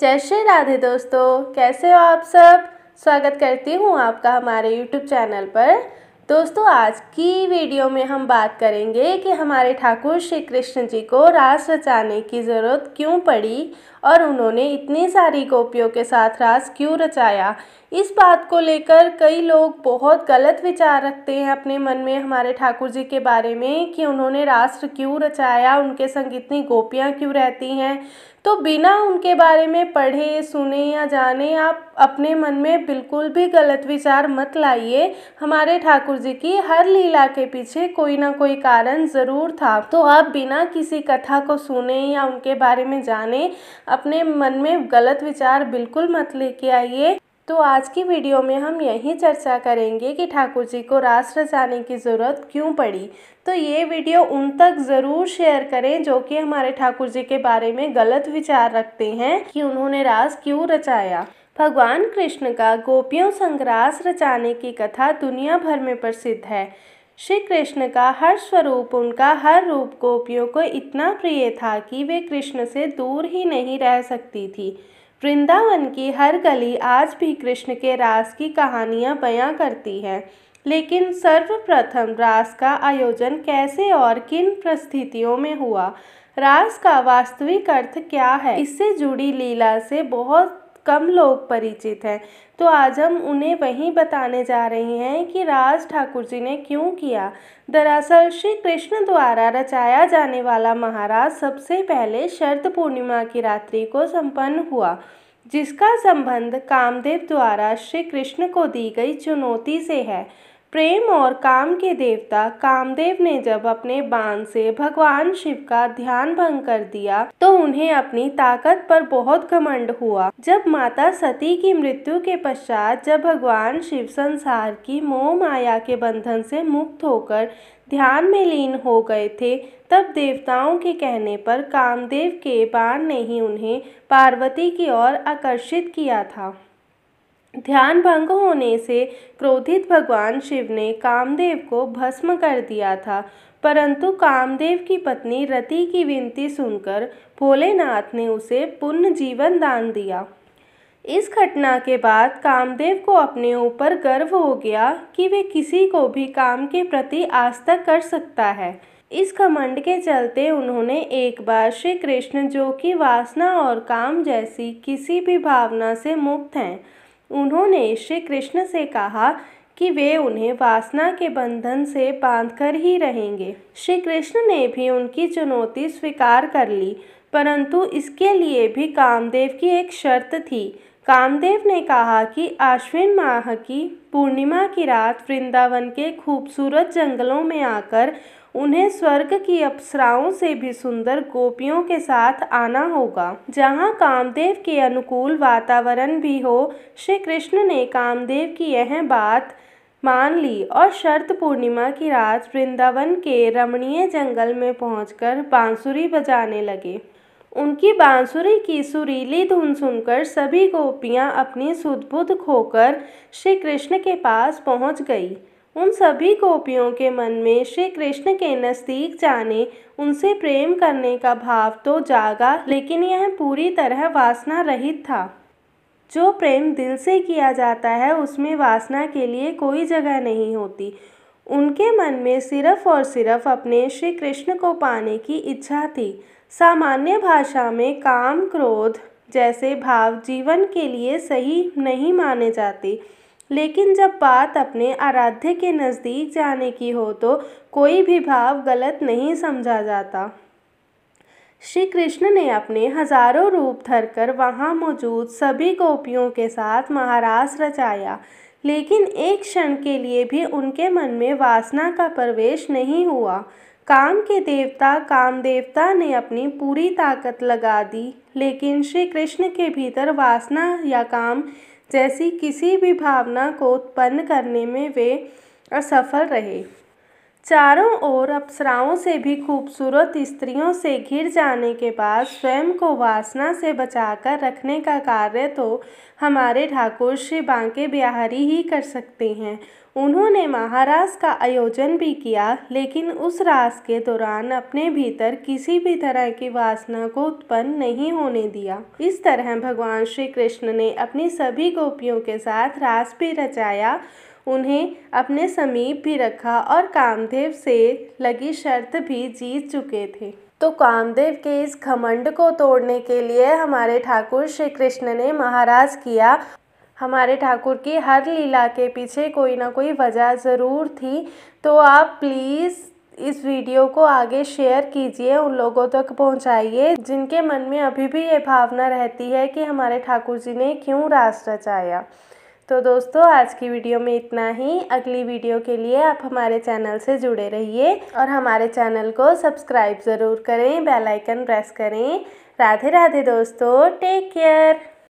जय श्री राधे दोस्तों कैसे हो आप सब स्वागत करती हूँ आपका हमारे YouTube चैनल पर दोस्तों आज की वीडियो में हम बात करेंगे कि हमारे ठाकुर श्री कृष्ण जी को रास रचाने की ज़रूरत क्यों पड़ी और उन्होंने इतनी सारी गोपियों के साथ रास क्यों रचाया इस बात को लेकर कई लोग बहुत गलत विचार रखते हैं अपने मन में हमारे ठाकुर जी के बारे में कि उन्होंने राष्ट्र क्यों रचाया उनके संग इतनी गोपियाँ क्यों रहती हैं तो बिना उनके बारे में पढ़े सुने या जाने आप अपने मन में बिल्कुल भी गलत विचार मत लाइए हमारे ठाकुर जी की हर लीला के पीछे कोई ना कोई कारण ज़रूर था तो आप बिना किसी कथा को सुने या उनके बारे में जाने अपने मन में गलत विचार बिल्कुल मत लेके आइए तो आज की वीडियो में हम यही चर्चा करेंगे कि ठाकुर जी को राष्ट्र जाने की ज़रूरत क्यों पड़ी तो ये वीडियो उन तक ज़रूर शेयर करें जो कि हमारे ठाकुर जी के बारे में गलत विचार रखते हैं कि उन्होंने रास क्यों रचाया भगवान कृष्ण का गोपियों संग रास रचाने की कथा दुनिया भर में प्रसिद्ध है श्री कृष्ण का हर स्वरूप उनका हर रूप गोपियों को इतना प्रिय था कि वे कृष्ण से दूर ही नहीं रह सकती थी वृंदावन की हर गली आज भी कृष्ण के रास की कहानियाँ बयां करती है लेकिन सर्वप्रथम रास का आयोजन कैसे और किन परिस्थितियों में हुआ रास का वास्तविक अर्थ क्या है इससे जुड़ी लीला से बहुत कम लोग परिचित हैं तो आज हम उन्हें वही बताने जा रहे हैं कि राज ठाकुर जी ने क्यों किया दरअसल श्री कृष्ण द्वारा रचाया जाने वाला महाराज सबसे पहले शरद पूर्णिमा की रात्रि को संपन्न हुआ जिसका संबंध कामदेव द्वारा श्री कृष्ण को दी गई चुनौती से है प्रेम और काम के देवता कामदेव ने जब अपने बाण से भगवान शिव का ध्यान भंग कर दिया तो उन्हें अपनी ताकत पर बहुत घमंड हुआ जब माता सती की मृत्यु के पश्चात जब भगवान शिव संसार की मोह माया के बंधन से मुक्त होकर ध्यान में लीन हो गए थे तब देवताओं के कहने पर कामदेव के बाण ने ही उन्हें पार्वती की ओर आकर्षित किया था ध्यान भंग होने से क्रोधित भगवान शिव ने कामदेव को भस्म कर दिया था परंतु कामदेव की पत्नी रति की विनती सुनकर भोलेनाथ ने उसे पुण्य जीवन दान दिया इस घटना के बाद कामदेव को अपने ऊपर गर्व हो गया कि वे किसी को भी काम के प्रति आस्था कर सकता है इस घमंड के चलते उन्होंने एक बार श्री कृष्ण जो कि वासना और काम जैसी किसी भी भावना से मुक्त हैं उन्होंने श्री कृष्ण से कहा कि वे उन्हें वासना के बंधन से बांध कर ही रहेंगे श्री कृष्ण ने भी उनकी चुनौती स्वीकार कर ली परंतु इसके लिए भी कामदेव की एक शर्त थी कामदेव ने कहा कि आश्विन माह की पूर्णिमा की रात वृंदावन के खूबसूरत जंगलों में आकर उन्हें स्वर्ग की अप्सराओं से भी सुंदर गोपियों के साथ आना होगा जहाँ कामदेव के अनुकूल वातावरण भी हो श्री कृष्ण ने कामदेव की यह बात मान ली और शरद पूर्णिमा की रात वृंदावन के रमणीय जंगल में पहुंचकर बांसुरी बजाने लगे उनकी बांसुरी की सुरीली धुन सुनकर सभी गोपियां अपनी सुदबुद खोकर श्री कृष्ण के पास पहुंच गई उन सभी गोपियों के मन में श्री कृष्ण के नज़दीक जाने उनसे प्रेम करने का भाव तो जागा लेकिन यह पूरी तरह वासना रहित था जो प्रेम दिल से किया जाता है उसमें वासना के लिए कोई जगह नहीं होती उनके मन में सिर्फ और सिर्फ अपने श्री कृष्ण को पाने की इच्छा थी सामान्य भाषा में काम क्रोध जैसे भाव जीवन के लिए सही नहीं माने जाते लेकिन जब बात अपने आराध्य के नज़दीक जाने की हो तो कोई भी भाव गलत नहीं समझा जाता श्री कृष्ण ने अपने हजारों रूप धरकर वहाँ मौजूद सभी गोपियों के साथ महारास रचाया लेकिन एक क्षण के लिए भी उनके मन में वासना का प्रवेश नहीं हुआ काम के देवता काम देवता ने अपनी पूरी ताकत लगा दी लेकिन श्री कृष्ण के भीतर वासना या काम जैसी किसी भी भावना को उत्पन्न करने में वे असफल रहे चारों ओर अप्सराओं से भी खूबसूरत स्त्रियों से घिर जाने के बाद स्वयं को वासना से बचाकर रखने का कार्य तो हमारे ठाकुर श्री बांके बिहारी ही कर सकते हैं उन्होंने महाराज का आयोजन भी किया लेकिन उस रास के दौरान अपने भीतर किसी भी तरह की वासना को उत्पन्न नहीं होने दिया इस तरह भगवान श्री कृष्ण ने अपनी सभी गोपियों के साथ रास भी रचाया उन्हें अपने समीप भी रखा और कामदेव से लगी शर्त भी जीत चुके थे तो कामदेव के इस घमंड को तोड़ने के लिए हमारे ठाकुर श्री कृष्ण ने महाराज किया हमारे ठाकुर की हर लीला के पीछे कोई ना कोई वजह ज़रूर थी तो आप प्लीज़ इस वीडियो को आगे शेयर कीजिए उन लोगों तक पहुंचाइए जिनके मन में अभी भी ये भावना रहती है कि हमारे ठाकुर जी ने क्यों रास रचाया तो दोस्तों आज की वीडियो में इतना ही अगली वीडियो के लिए आप हमारे चैनल से जुड़े रहिए और हमारे चैनल को सब्सक्राइब ज़रूर करें बेल आइकन प्रेस करें राधे राधे दोस्तों टेक केयर